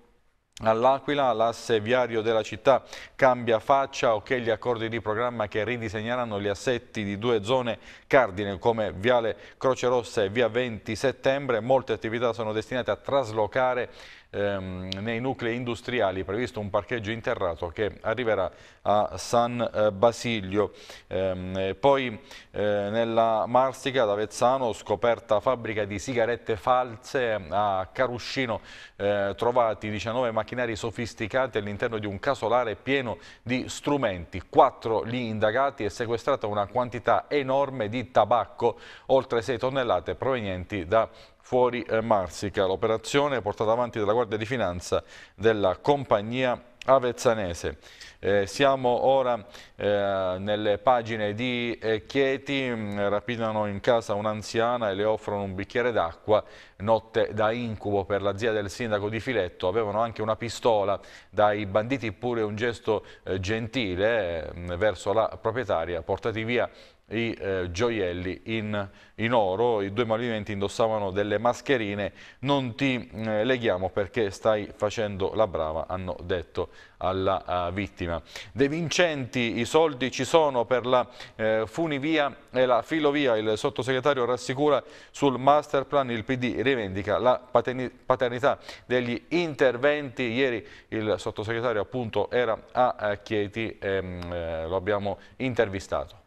All'Aquila l'asse viario della città cambia faccia, ok gli accordi di programma che ridisegneranno gli assetti di due zone cardine come Viale Croce Rossa e Via 20 Settembre. Molte attività sono destinate a traslocare ehm, nei nuclei industriali, previsto un parcheggio interrato che arriverà a San eh, Basilio. Ehm, poi eh, nella Marsica ad Avezzano scoperta fabbrica di sigarette false a Caruscino, eh, trovati 19 macchinari sofisticati all'interno di un casolare pieno di strumenti, Quattro gli indagati e sequestrata una quantità enorme di tabacco, oltre 6 tonnellate provenienti da fuori eh, Marsica. L'operazione portata avanti dalla Guardia di Finanza della compagnia Avezzanese. Eh, siamo ora eh, nelle pagine di eh, Chieti, mm, rapinano in casa un'anziana e le offrono un bicchiere d'acqua, notte da incubo per la zia del sindaco di Filetto, avevano anche una pistola dai banditi pure un gesto eh, gentile mm, verso la proprietaria, portati via i eh, gioielli in, in, oro, i due malviventi indossavano delle mascherine, non ti mm, eh, leghiamo perché stai facendo la brava, hanno detto alla uh, vittima. De Vincenti, i soldi ci sono per la eh, funivia e la filovia, il sottosegretario rassicura sul master plan, il PD rivendica la paternità degli interventi, ieri il sottosegretario appunto era a eh, Chieti, ehm, eh, lo abbiamo intervistato.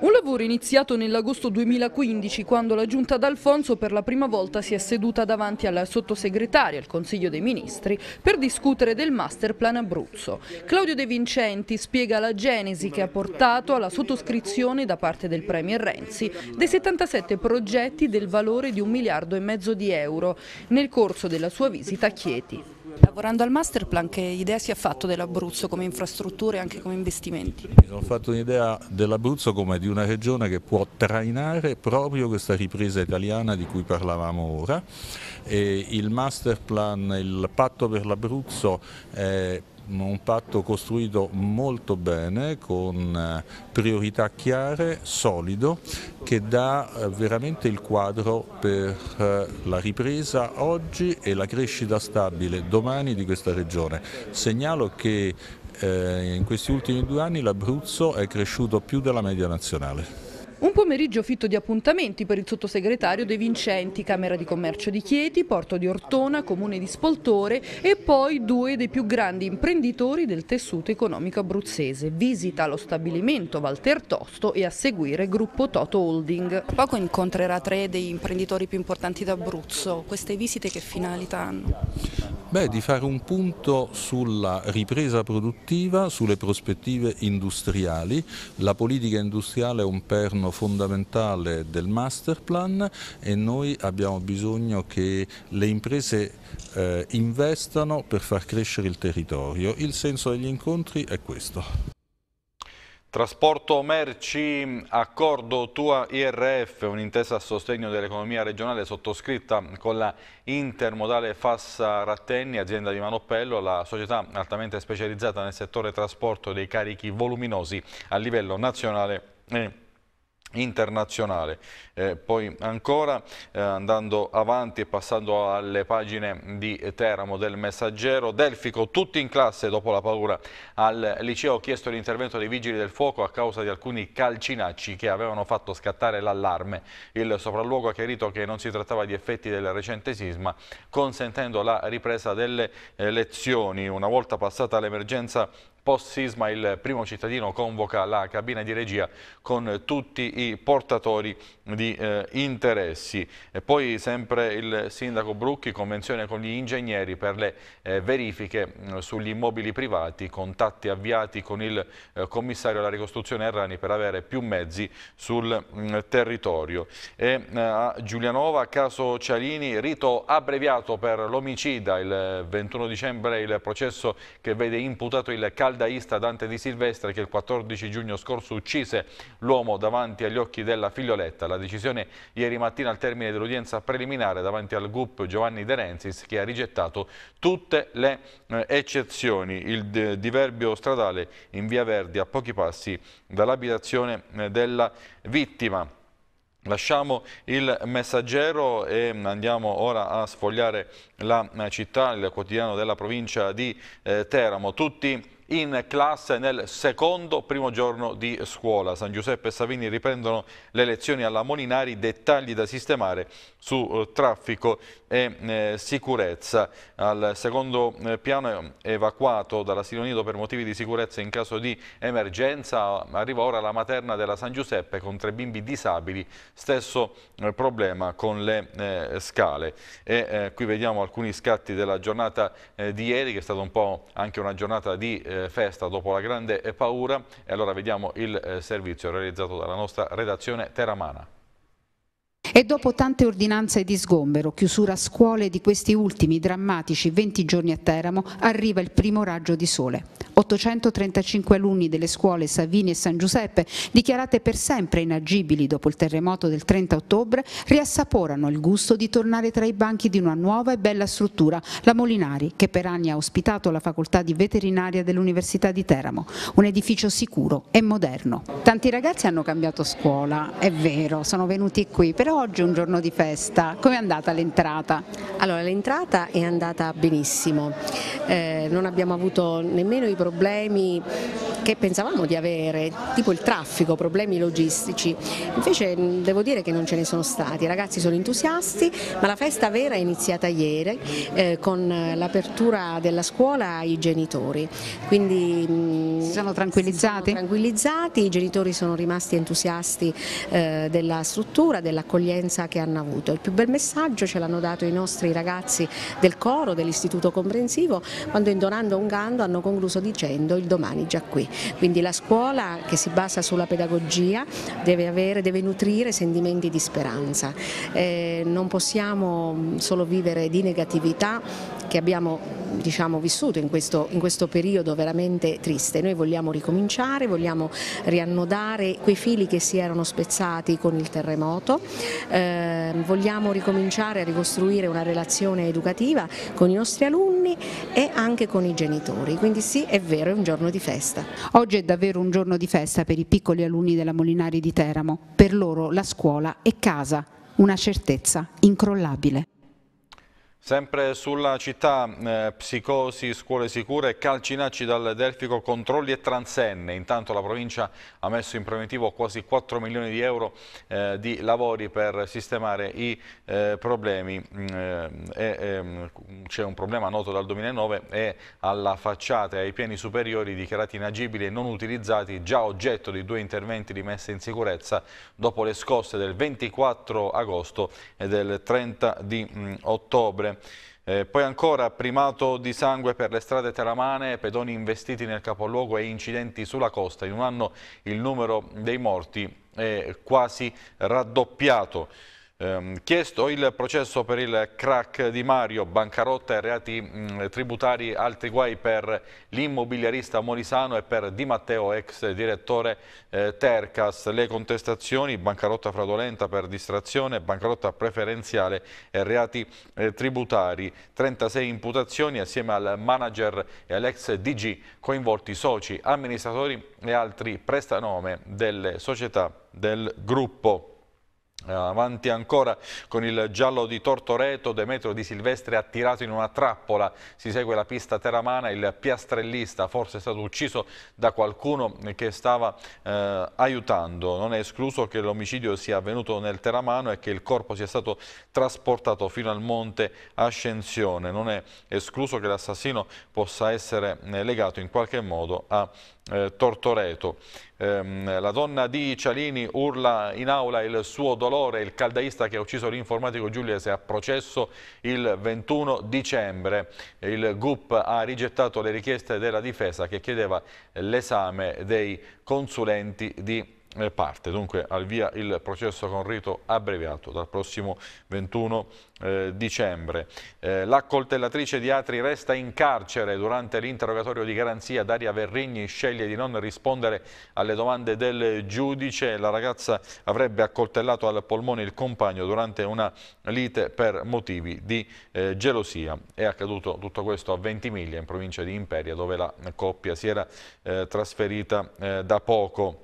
Un lavoro iniziato nell'agosto 2015 quando la giunta d'Alfonso per la prima volta si è seduta davanti alla sottosegretaria al Consiglio dei Ministri per discutere del master plan Abruzzo. Claudio De Vincenti spiega la genesi che ha portato alla sottoscrizione da parte del Premier Renzi dei 77 progetti del valore di un miliardo e mezzo di euro nel corso della sua visita a Chieti. Lavorando al masterplan che idea si è fatto dell'Abruzzo come infrastrutture e anche come investimenti? Mi sono fatto un'idea dell'Abruzzo come di una regione che può trainare proprio questa ripresa italiana di cui parlavamo ora. E il masterplan, il patto per l'Abruzzo eh, un patto costruito molto bene, con eh, priorità chiare, solido, che dà eh, veramente il quadro per eh, la ripresa oggi e la crescita stabile domani di questa regione. Segnalo che in questi ultimi due anni l'Abruzzo è cresciuto più della media nazionale. Un pomeriggio fitto di appuntamenti per il sottosegretario De Vincenti, Camera di Commercio di Chieti, Porto di Ortona, Comune di Spoltore e poi due dei più grandi imprenditori del tessuto economico abruzzese. Visita lo stabilimento Valter Tosto e a seguire Gruppo Toto Holding. Poco incontrerà tre dei imprenditori più importanti d'Abruzzo. Queste visite che finalità hanno? Beh, di fare un punto sulla ripresa produttiva, sulle prospettive industriali. La politica industriale è un perno fondamentale del master plan e noi abbiamo bisogno che le imprese eh, investano per far crescere il territorio. Il senso degli incontri è questo. Trasporto merci, accordo tua IRF, un'intesa a sostegno dell'economia regionale sottoscritta con la intermodale Fassa Rattenni, azienda di Manopello, la società altamente specializzata nel settore trasporto dei carichi voluminosi a livello nazionale e internazionale. Eh, poi ancora eh, andando avanti e passando alle pagine di Teramo del Messaggero, Delfico tutti in classe dopo la paura al liceo chiesto l'intervento dei vigili del fuoco a causa di alcuni calcinacci che avevano fatto scattare l'allarme. Il sopralluogo ha chiarito che non si trattava di effetti del recente sisma consentendo la ripresa delle eh, lezioni. Una volta passata l'emergenza post-sisma il primo cittadino convoca la cabina di regia con tutti i portatori di eh, interessi. E poi sempre il sindaco Brucchi, convenzione con gli ingegneri per le eh, verifiche mh, mm, sugli immobili privati, contatti avviati con il eh, commissario alla ricostruzione Errani per avere più mezzi sul mh, mm, territorio. E, eh, a Giulianova, caso Cialini, rito abbreviato per l'omicida il 21 eh, dicembre, il processo che vede imputato il calcio valdaista Dante Di Silvestre che il 14 giugno scorso uccise l'uomo davanti agli occhi della figlioletta. La decisione ieri mattina al termine dell'udienza preliminare davanti al GUP Giovanni De Renzis che ha rigettato tutte le eh, eccezioni. Il eh, diverbio stradale in via Verdi a pochi passi dall'abitazione eh, della vittima. Lasciamo il messaggero e andiamo ora a sfogliare la eh, città, il quotidiano della provincia di eh, Teramo. Tutti in classe nel secondo primo giorno di scuola. San Giuseppe e Savini riprendono le lezioni alla Molinari, dettagli da sistemare su eh, traffico e eh, sicurezza. Al secondo eh, piano eh, evacuato dalla Silonido per motivi di sicurezza in caso di emergenza arriva ora la materna della San Giuseppe con tre bimbi disabili, stesso eh, problema con le eh, scale. E, qui vediamo alcuni scatti della giornata di ieri che è stata un po' anche una giornata di eh, festa dopo la grande paura e allora vediamo il eh, servizio realizzato dalla nostra redazione Teramana. E dopo tante ordinanze di sgombero, chiusura a scuole di questi ultimi drammatici 20 giorni a Teramo, arriva il primo raggio di sole. 835 alunni delle scuole Savini e San Giuseppe, dichiarate per sempre inagibili dopo il terremoto del 30 ottobre, riassaporano il gusto di tornare tra i banchi di una nuova e bella struttura, la Molinari, che per anni ha ospitato la facoltà di veterinaria dell'Università di Teramo, un edificio sicuro e moderno. Tanti ragazzi hanno cambiato scuola, è vero, sono venuti qui, però oggi è un giorno di festa. Come è andata l'entrata? Allora, l'entrata è andata benissimo, eh, non abbiamo avuto nemmeno i problemi che pensavamo di avere, tipo il traffico, problemi logistici. Invece mm, devo dire che non ce ne sono stati, i ragazzi sono entusiasti, ma la festa vera è iniziata ieri eh, con l'apertura della scuola ai genitori. Quindi mh, mm, sono tranquillizzati? Sono tranquillizzati, i genitori sono rimasti entusiasti eh, della struttura, dell'accoglienza che hanno avuto. Il più bel messaggio ce l'hanno dato i nostri ragazzi del coro, dell'istituto comprensivo, quando in un Gando hanno concluso di dicendo il domani già qui. Quindi la scuola che si basa sulla pedagogia deve, avere, deve nutrire sentimenti di speranza. Eh, non possiamo solo vivere di negatività che abbiamo diciamo, vissuto in questo, in questo, periodo veramente triste. Noi vogliamo ricominciare, vogliamo riannodare quei fili che si erano spezzati con il terremoto, eh, vogliamo ricominciare a ricostruire una relazione educativa con i nostri alunni e anche con i genitori. Quindi sì, è davvero è un giorno di festa. Oggi è davvero un giorno di festa per i piccoli alunni della Molinari di Teramo. Per loro la scuola è casa, una certezza incrollabile. Sempre sulla città, eh, psicosi, scuole sicure, calcinacci dal Delfico, controlli e transenne. Intanto la provincia ha messo in preventivo quasi 4 milioni di euro eh, di lavori per sistemare i eh, problemi. Mm, eh, ehm, c'è un problema noto dal 2009 e alla facciata e ai piani superiori dichiarati inagibili e non utilizzati, già oggetto di due interventi di messa in sicurezza dopo le scosse del 24 agosto e del 30 di mh, mm, ottobre. Eh, poi ancora primato di sangue per le strade teramane, pedoni investiti nel capoluogo e incidenti sulla costa. In un anno il numero dei morti è quasi raddoppiato. Ehm, chiesto il processo per il crack di Mario, bancarotta e reati mh, mm, tributari, altri guai per l'immobiliarista molisano e per Di Matteo, ex direttore eh, Tercas. Le contestazioni, bancarotta fraudolenta per distrazione, bancarotta preferenziale e reati eh, tributari. 36 imputazioni assieme al manager e all'ex DG coinvolti soci, amministratori e altri prestanome delle società del gruppo. Avanti ancora con il giallo di Tortoreto, Demetrio Di Silvestre attirato in una trappola, si segue la pista teramana, il piastrellista forse è stato ucciso da qualcuno che stava eh, aiutando, non è escluso che l'omicidio sia avvenuto nel teramano e che il corpo sia stato trasportato fino al monte Ascensione, non è escluso che l'assassino possa essere eh, legato in qualche modo a eh, Tortoreto. Eh, la donna di Cialini urla in aula il suo dolore, il caldaista che ha ucciso l'informatico Giuliese a processo il 21 dicembre. Il GUP ha rigettato le richieste della difesa che chiedeva l'esame dei consulenti di eh, parte dunque al via il processo con rito abbreviato dal prossimo 21 eh, dicembre. Eh, la di Atri resta in carcere durante l'interrogatorio di garanzia. Daria Verrigni sceglie di non rispondere alle domande del giudice. La ragazza avrebbe accoltellato al polmone il compagno durante una lite per motivi di eh, gelosia. È accaduto tutto questo a Ventimiglia in provincia di Imperia dove la coppia si era eh, trasferita eh, da poco.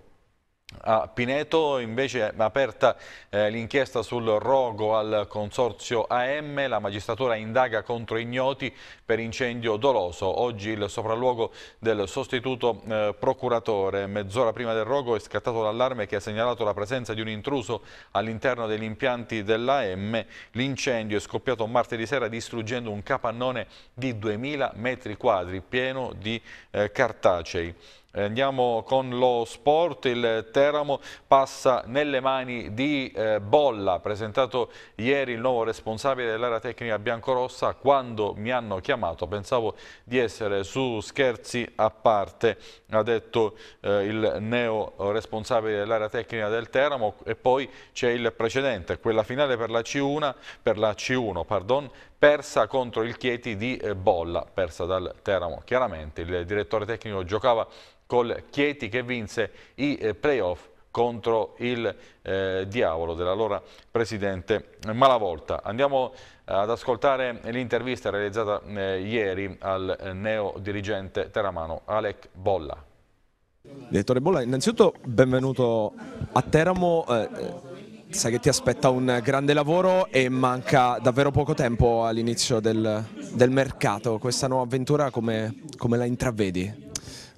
A Pineto invece è aperta eh, l'inchiesta sul rogo al consorzio AM, la magistratura indaga contro ignoti per incendio doloso. Oggi il sopralluogo del sostituto eh, procuratore. Mezz'ora prima del rogo è scattato l'allarme che ha segnalato la presenza di un intruso all'interno degli impianti dell'AM. L'incendio è scoppiato martedì sera distruggendo un capannone di 2.000 metri quadri pieno di eh, cartacei. Eh, andiamo con lo sport, il Teramo passa nelle mani di eh, Bolla, presentato ieri il nuovo responsabile dell'area tecnica biancorossa, quando mi hanno chiamato pensavo di essere su scherzi a parte, ha detto eh, il neo responsabile dell'area tecnica del Teramo e poi c'è il precedente, quella finale per la C1, per la C1 pardon, persa contro il Chieti di eh, Bolla, persa dal Teramo. Chiaramente il direttore tecnico giocava col Chieti che vinse i eh, playoff contro il eh, diavolo dell'allora presidente Malavolta. Andiamo eh, ad ascoltare l'intervista realizzata eh, ieri al eh, neo dirigente teramano Alec Bolla. Direttore Bolla, innanzitutto benvenuto a Teramo. Eh, sai che ti aspetta un grande lavoro e manca davvero poco tempo all'inizio del, del, mercato. Questa nuova avventura come, come la intravedi?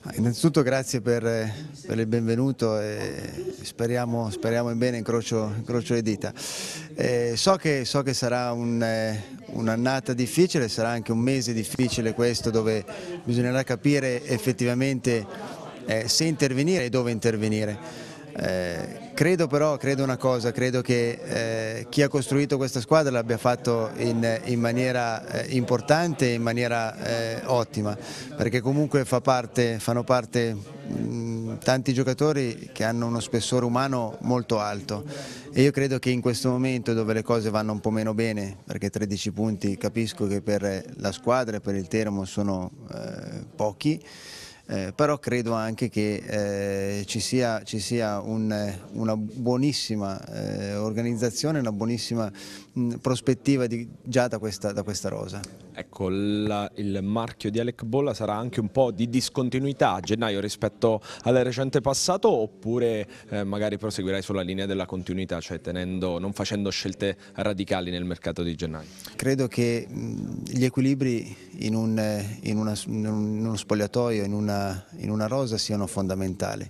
Ah, innanzitutto grazie per, eh, per, il benvenuto e speriamo, speriamo in bene, incrocio, incrocio le dita. Eh, so, che, so, che, sarà eh, un'annata un difficile, sarà anche un mese difficile questo dove bisognerà capire effettivamente eh, se intervenire e dove intervenire. Eh, credo però, credo una cosa, credo che eh, chi ha costruito questa squadra l'abbia fatto in, in maniera eh, importante, in maniera eh, ottima, perché comunque fa parte, fanno parte mh, tanti giocatori che hanno uno spessore umano molto alto e io credo che in questo momento dove le cose vanno un po' meno bene, perché 13 punti capisco che per la squadra e per il Teramo sono eh, pochi, eh, però credo anche che eh, ci sia, ci sia un, eh, una buonissima eh, organizzazione, una buonissima prospettiva di, già da questa, da questa, rosa. Ecco, il, il marchio di Alec Bolla sarà anche un po' di discontinuità a gennaio rispetto al recente passato oppure eh, magari proseguirai sulla linea della continuità, cioè tenendo, non facendo scelte radicali nel mercato di gennaio? Credo che mh, gli equilibri in, un, eh, in, una, in, uno spogliatoio, in una, in una rosa siano fondamentali.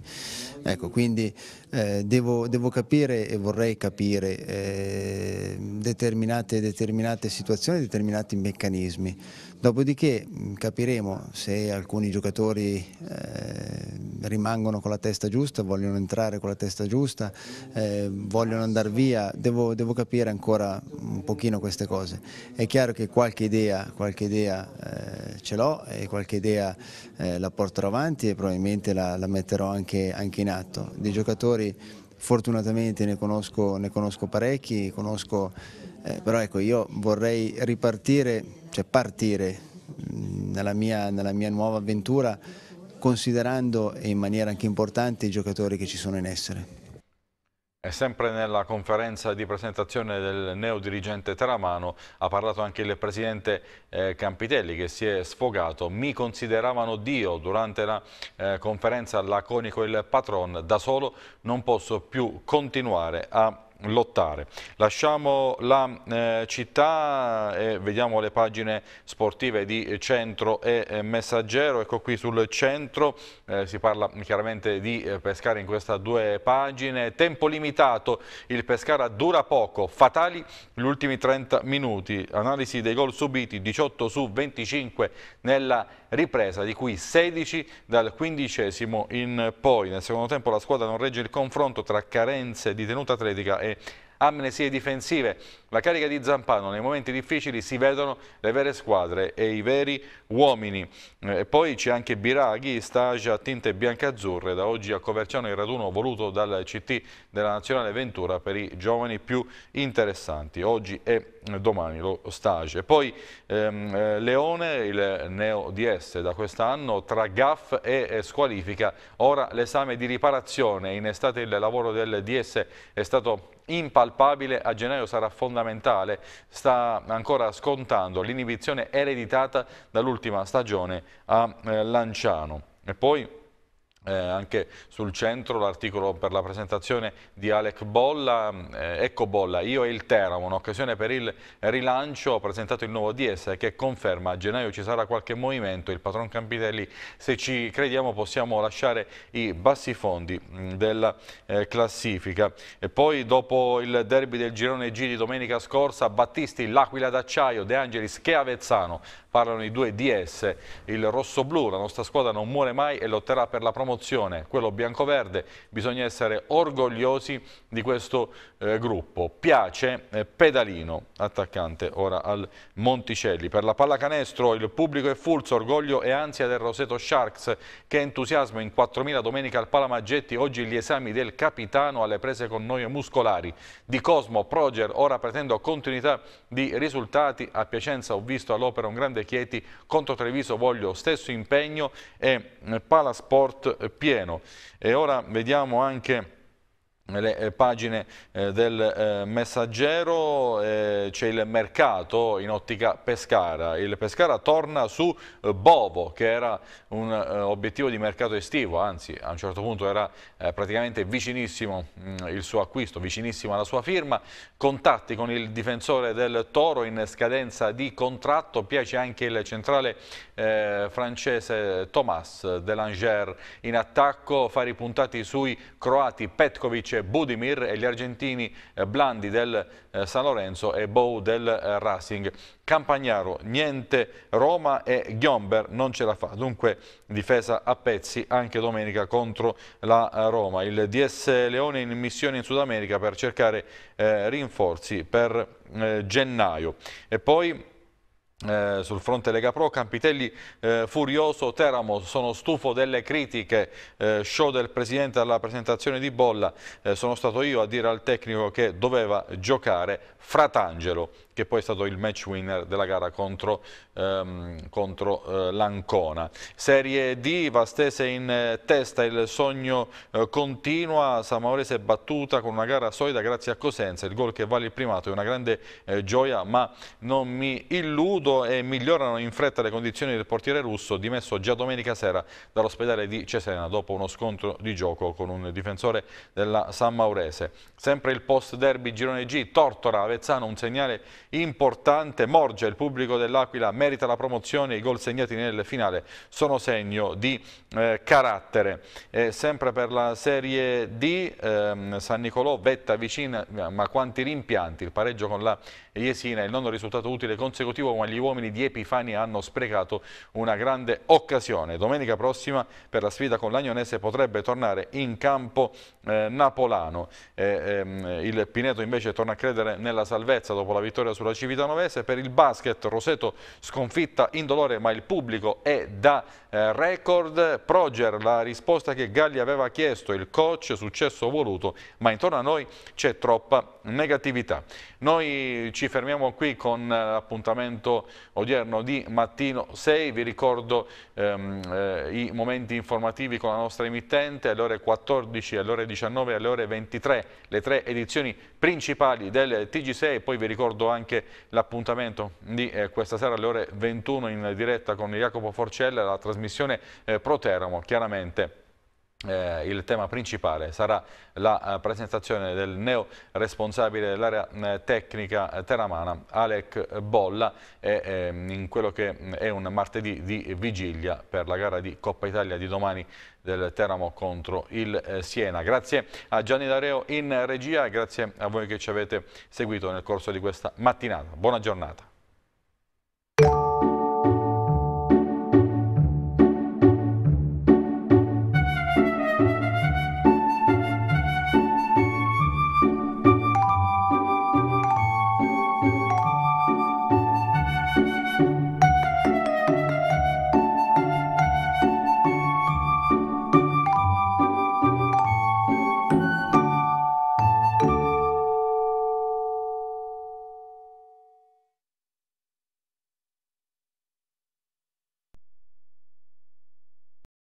Ecco, quindi eh, devo, devo, capire e vorrei capire eh, determinate, determinate situazioni, determinati meccanismi. Dopodiché mm, capiremo se alcuni giocatori eh, rimangono con la testa giusta, vogliono entrare con la testa giusta, eh, vogliono andare via, devo, devo, capire ancora un pochino queste cose. È chiaro che qualche idea, qualche idea eh, ce l'ho e qualche idea eh, la porterò avanti e probabilmente la, la metterò anche, anche, in atto. Dei giocatori fortunatamente ne conosco, ne conosco parecchi, conosco, eh, però ecco io vorrei ripartire, cioè partire mm, nella mia, nella mia nuova avventura considerando in maniera anche importante i giocatori che ci sono in essere. E sempre nella conferenza di presentazione del neodirigente Teramano ha parlato anche il presidente eh, Campitelli che si è sfogato. Mi consideravano Dio durante la eh, conferenza laconico il patron. Da solo non posso più continuare a lottare. Lasciamo la eh, città e vediamo le pagine sportive di Centro e eh, Messaggero. Ecco qui sul Centro eh, si parla chiaramente di eh, Pescara in queste due pagine. Tempo limitato, il Pescara dura poco, fatali gli ultimi 30 minuti. Analisi dei gol subiti, 18 su 25 nella ripresa, di cui 16 dal quindicesimo in poi. Nel secondo tempo la squadra non regge il confronto tra carenze di tenuta atletica e amnesie difensive. La carica di Zampano nei momenti difficili si vedono le vere squadre e i veri uomini. Eh, e poi c'è anche Biraghi, stage a tinte biancazzurre, da oggi a Coverciano il raduno voluto dal CT della Nazionale Ventura per i giovani più interessanti. Oggi e domani lo stage. Poi ehm, eh, Leone, il neo DS da quest'anno, tra gaff e squalifica, ora l'esame di riparazione. In estate il lavoro del DS è stato impalpabile, a gennaio sarà fondamentale fondamentale sta ancora scontando l'inibizione ereditata dall'ultima stagione a eh, Lanciano. E poi eh, anche sul centro l'articolo per la presentazione di Alec Bolla, eh, Ecco Bolla, Io e il Teramo, un'occasione per il rilancio, ho presentato il nuovo DS che conferma a gennaio ci sarà qualche movimento, il patron Campitelli se ci crediamo possiamo lasciare i bassi fondi mm, della eh, classifica. E poi dopo il derby del girone G di domenica scorsa, Battisti, l'Aquila d'Acciaio, De Angelis che Avezzano, parlano i due DS, il rosso-blu, la nostra squadra non muore mai e lotterà per la promozione, quello bianco-verde, bisogna essere orgogliosi di questo eh, gruppo. Piace eh, Pedalino, attaccante ora al Monticelli. Per la pallacanestro il pubblico è fulso, orgoglio e ansia del Roseto Sharks, che entusiasmo in 4.000 domenica al Palamaggetti, oggi gli esami del capitano alle prese con noie muscolari. Di Cosmo, Proger, ora pretendo continuità di risultati, a Piacenza ho visto all'opera un grande Chieti contro Treviso Voglio stesso impegno e eh, Palasport eh, pieno. E ora vediamo anche le eh, pagine eh, del eh, messaggero c'è il mercato in ottica Pescara il Pescara torna su Bovo che era un obiettivo di mercato estivo anzi a un certo punto era praticamente vicinissimo mm, il suo acquisto vicinissimo alla sua firma contatti con il difensore del Toro in scadenza di contratto piace anche il centrale francese Thomas Delanger in attacco fare i puntati sui croati Petkovic invece Bodimir e gli argentini eh, Blandi del eh, San Lorenzo e Bow del eh, Racing. Campagnaro, niente Roma e Ghiomber non ce la fa, dunque difesa a pezzi anche domenica contro la Roma. Il DS Leone in missione in Sud America per cercare eh, rinforzi per eh, gennaio. E poi eh, sul fronte Lega Pro, Campitelli eh, furioso, Teramo, sono stufo delle critiche, eh, show del Presidente alla presentazione di Bolla, eh, sono stato io a dire al tecnico che doveva giocare Fratangelo che poi è stato il match winner della gara contro, ehm, contro eh, l'Ancona. Serie D, Vastese in eh, testa, il sogno eh, continua, Samaorese battuta con una gara solida grazie a Cosenza, il gol che vale il primato è una grande eh, gioia ma non mi illudo e migliorano in fretta le condizioni del portiere russo dimesso già domenica sera dall'ospedale di Cesena dopo uno scontro di gioco con un difensore della San Maurese. Sempre il post derby Girone G, Tortora, Avezzano, un segnale importante. Morgia, il pubblico dell'Aquila, merita la promozione, i gol segnati nel finale sono segno di eh, carattere. Eh, sempre per la Serie D, ehm, San Nicolò, vetta vicina, ma quanti rimpianti, il pareggio con la Iesina, il nono risultato utile consecutivo, ma gli uomini di Epifani hanno sprecato una grande occasione. Domenica prossima per la sfida con l'Agnonese potrebbe tornare in campo eh, napolano. Ehm, il Pineto invece torna a credere nella salvezza dopo la vittoria su sulla Civitanovese. Per il basket Roseto sconfitta in dolore ma il pubblico è da eh, record. Proger la risposta che Galli aveva chiesto, il coach successo voluto ma intorno a noi c'è troppa negatività. Noi ci fermiamo qui con eh, l'appuntamento odierno di mattino 6. Vi ricordo ehm, eh, i momenti informativi con la nostra emittente alle ore 14, alle ore 19, e alle ore 23, le tre edizioni principali del TG6 poi vi ricordo anche l'appuntamento di eh, questa sera alle ore 21 in diretta con Jacopo Forcella la trasmissione eh, Pro chiaramente eh, il tema principale sarà la eh, presentazione del neo responsabile dell'area eh, tecnica teramana Alec Bolla ehm, in quello che mm, è un martedì di vigilia per la gara di Coppa Italia di domani del Teramo contro il eh, Siena. Grazie a Gianni D'Areo in regia e grazie a voi che ci avete seguito nel corso di questa mattinata. Buona giornata.